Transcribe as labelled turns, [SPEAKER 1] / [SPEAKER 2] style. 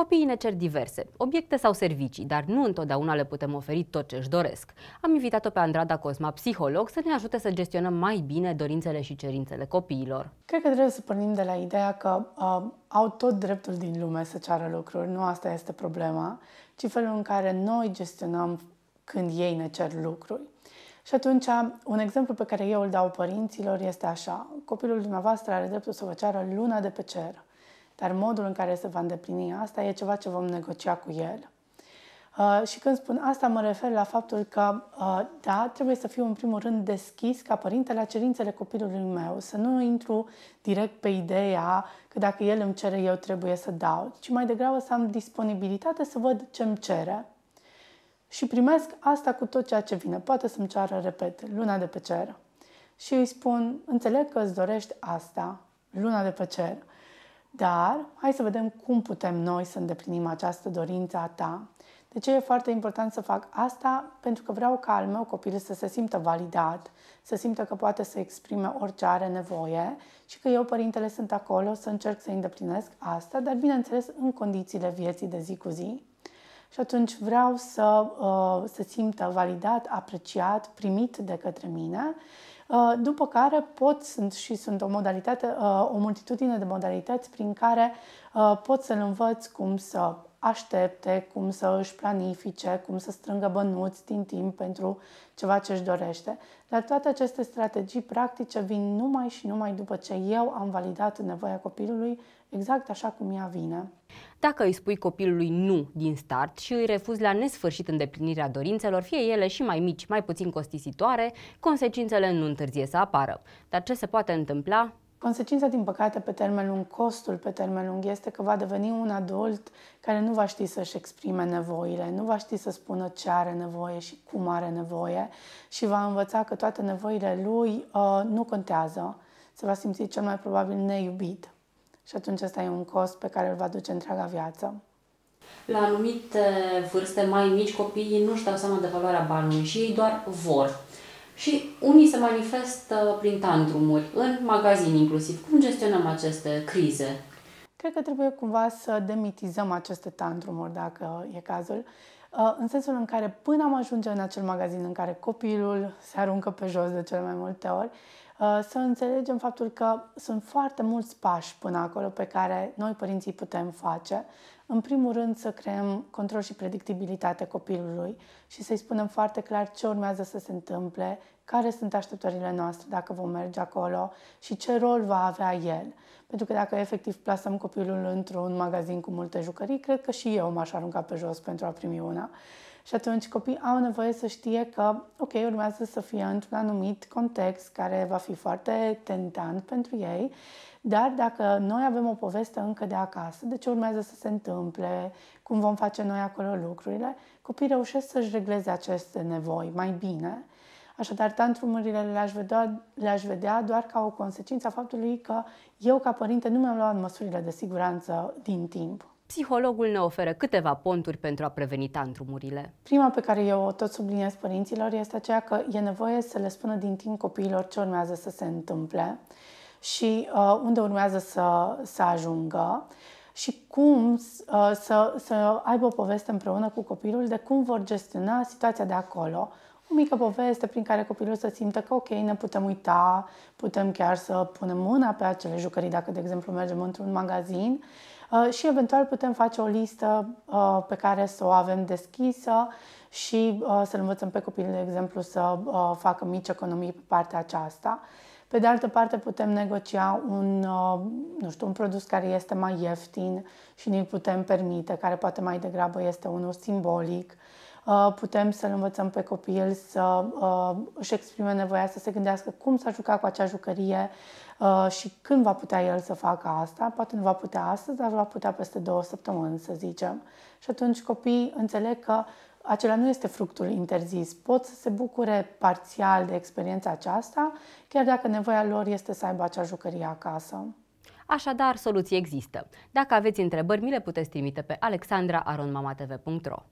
[SPEAKER 1] Copiii ne cer diverse, obiecte sau servicii, dar nu întotdeauna le putem oferi tot ce își doresc. Am invitat-o pe Andrada Cosma, psiholog, să ne ajute să gestionăm mai bine dorințele și cerințele copiilor.
[SPEAKER 2] Cred că trebuie să pornim de la ideea că uh, au tot dreptul din lume să ceară lucruri, nu asta este problema, ci felul în care noi gestionăm când ei ne cer lucruri. Și atunci, un exemplu pe care eu îl dau părinților este așa. Copilul dumneavoastră are dreptul să vă ceară luna de pe cer. Dar modul în care se va îndeplini asta e ceva ce vom negocia cu el. Uh, și când spun asta, mă refer la faptul că, uh, da, trebuie să fiu în primul rând deschis ca părinte la cerințele copilului meu, să nu intru direct pe ideea că dacă el îmi cere, eu trebuie să dau, ci mai degrabă să am disponibilitate să văd ce îmi cere și primesc asta cu tot ceea ce vine. Poate să-mi ceară, repet, luna de pe cer. Și îi spun, înțeleg că îți dorești asta, luna de pe cer, dar hai să vedem cum putem noi să îndeplinim această dorință a ta. De ce e foarte important să fac asta? Pentru că vreau ca al meu copil să se simtă validat, să simtă că poate să exprime orice are nevoie și că eu, părintele, sunt acolo să încerc să îndeplinesc asta, dar bineînțeles în condițiile vieții de zi cu zi. Și atunci vreau să uh, se simtă validat, apreciat, primit de către mine Uh, după care pot sunt și sunt o modalitate, uh, o multitudine de modalități prin care uh, pot să-l învăț cum să aștepte, cum să își planifice, cum să strângă bănuți din timp pentru ceva ce își dorește. Dar toate aceste strategii practice vin numai și numai după ce eu am validat nevoia copilului exact așa cum ea vine.
[SPEAKER 1] Dacă îi spui copilului nu din start și îi refuzi la nesfârșit îndeplinirea dorințelor, fie ele și mai mici, mai puțin costisitoare, consecințele nu întârzie să apară. Dar ce se poate
[SPEAKER 2] întâmpla? Consecința, din păcate, pe termen lung, costul pe termen lung este că va deveni un adult care nu va ști să-și exprime nevoile, nu va ști să spună ce are nevoie și cum are nevoie și va învăța că toate nevoile lui uh, nu contează. Se va simți cel mai probabil neiubit și atunci ăsta e un cost pe care îl va duce întreaga viață.
[SPEAKER 1] La anumite vârste mai mici, copiii nu-și dau seama de valoarea banului și ei doar vor. Și unii se manifestă prin tantrumuri, în magazin inclusiv. Cum gestionăm aceste crize?
[SPEAKER 2] Cred că trebuie cumva să demitizăm aceste tantrumuri, dacă e cazul, uh, în sensul în care până am ajunge în acel magazin în care copilul se aruncă pe jos de cele mai multe ori, Uh, să înțelegem faptul că sunt foarte mulți pași până acolo pe care noi părinții putem face. În primul rând să creăm control și predictibilitate copilului și să-i spunem foarte clar ce urmează să se întâmple, care sunt așteptările noastre dacă vom merge acolo și ce rol va avea el. Pentru că dacă efectiv plasăm copilul într-un magazin cu multe jucării, cred că și eu m-aș arunca pe jos pentru a primi una. Uh, și atunci copiii au nevoie să știe că, ok, urmează să fie într-un anumit context care va fi foarte tentant pentru ei, dar dacă noi avem o poveste încă de acasă, de ce urmează să se întâmple, cum vom face noi acolo lucrurile, copiii reușesc să-și regleze aceste nevoi mai bine. Așadar, tantrumurile le-aș vedea, le-aș vedea doar ca o consecință a faptului că eu, ca părinte, nu mi-am luat măsurile de siguranță din timp.
[SPEAKER 1] Psihologul ne oferă câteva ponturi pentru a preveni tantrumurile.
[SPEAKER 2] Prima pe care eu o tot subliniez părinților este aceea că e nevoie să le spună din timp copiilor ce urmează să se întâmple și uh, unde urmează să, să ajungă și cum uh, să, să aibă o poveste împreună cu copilul de cum vor gestiona situația de acolo. O mică poveste prin care copilul să simtă că ok, ne putem uita, putem chiar să punem mâna pe acele jucării dacă, de exemplu, mergem într-un magazin Uh, și eventual putem face o listă uh, pe care să o avem deschisă și uh, să învățăm pe copil, de exemplu, să facă mici economii pe partea aceasta. Pe de altă parte, putem negocia un, nu știu, un produs care este mai ieftin și ne putem permite, care poate mai degrabă este unul simbolic Uh, putem să-l învățăm pe copil să uh, își exprime nevoia, să se gândească cum s-a jucat cu acea jucărie uh, și când va putea el să facă asta. Poate nu va putea astăzi, dar va putea peste două săptămâni, să zicem. Și atunci copiii înțeleg că acela nu este fructul interzis. Pot să se bucure parțial de experiența aceasta, chiar dacă nevoia lor este să aibă acea jucărie acasă.
[SPEAKER 1] Așadar, soluții există. Dacă aveți întrebări, mi le puteți trimite pe alexandraaronmamatv.ro